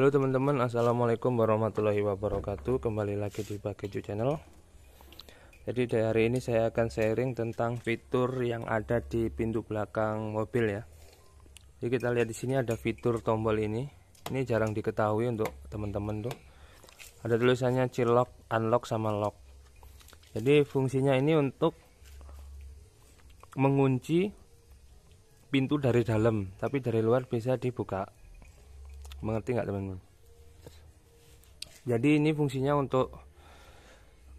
Halo teman-teman, Assalamualaikum warahmatullahi wabarakatuh Kembali lagi di Bageju Channel Jadi dari hari ini saya akan sharing tentang fitur yang ada di pintu belakang mobil ya Jadi kita lihat di sini ada fitur tombol ini Ini jarang diketahui untuk teman-teman tuh Ada tulisannya chill unlock, sama lock Jadi fungsinya ini untuk mengunci pintu dari dalam Tapi dari luar bisa dibuka mengerti nggak teman-teman jadi ini fungsinya untuk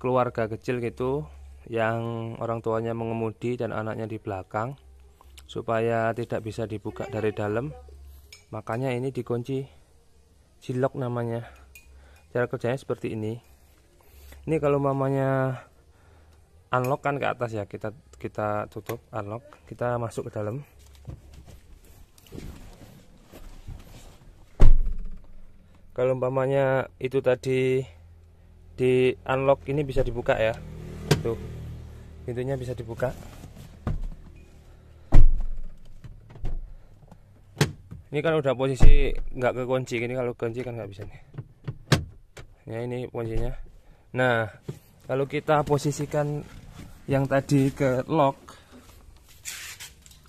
keluarga kecil gitu yang orang tuanya mengemudi dan anaknya di belakang supaya tidak bisa dibuka dari dalam makanya ini dikunci jilok namanya cara kerjanya seperti ini ini kalau mamanya unlock kan ke atas ya kita kita tutup unlock kita masuk ke dalam kalau umpamanya itu tadi di unlock ini bisa dibuka ya tuh pintunya bisa dibuka ini kan udah posisi nggak ke kunci, ini kalau kunci kan nggak bisa nih ya ini kuncinya nah kalau kita posisikan yang tadi ke lock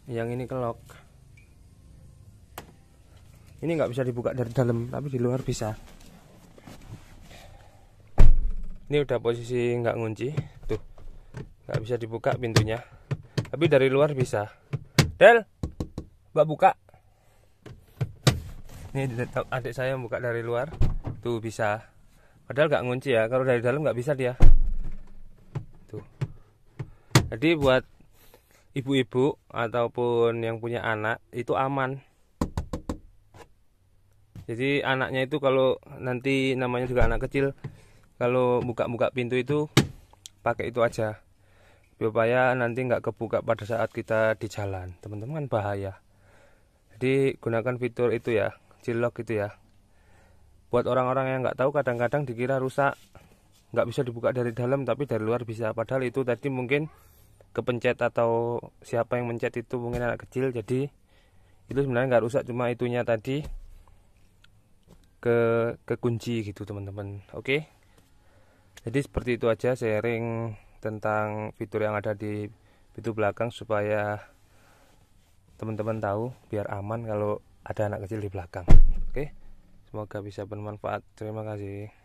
yang ini ke lock ini nggak bisa dibuka dari dalam tapi di luar bisa ini udah posisi nggak ngunci tuh nggak bisa dibuka pintunya tapi dari luar bisa Del mbak buka ini adik saya buka dari luar tuh bisa padahal nggak ngunci ya kalau dari dalam nggak bisa dia tuh jadi buat ibu-ibu ataupun yang punya anak itu aman jadi anaknya itu kalau nanti namanya juga anak kecil kalau buka-buka pintu itu pakai itu aja supaya nanti nggak kebuka pada saat kita di jalan teman-teman kan bahaya jadi gunakan fitur itu ya cilok itu ya buat orang-orang yang nggak tahu kadang-kadang dikira rusak nggak bisa dibuka dari dalam tapi dari luar bisa padahal itu tadi mungkin kepencet atau siapa yang mencet itu mungkin anak kecil jadi itu sebenarnya nggak rusak cuma itunya tadi ke ke kunci gitu teman-teman oke okay? jadi seperti itu aja sharing tentang fitur yang ada di pintu belakang supaya teman-teman tahu biar aman kalau ada anak kecil di belakang oke okay? semoga bisa bermanfaat terima kasih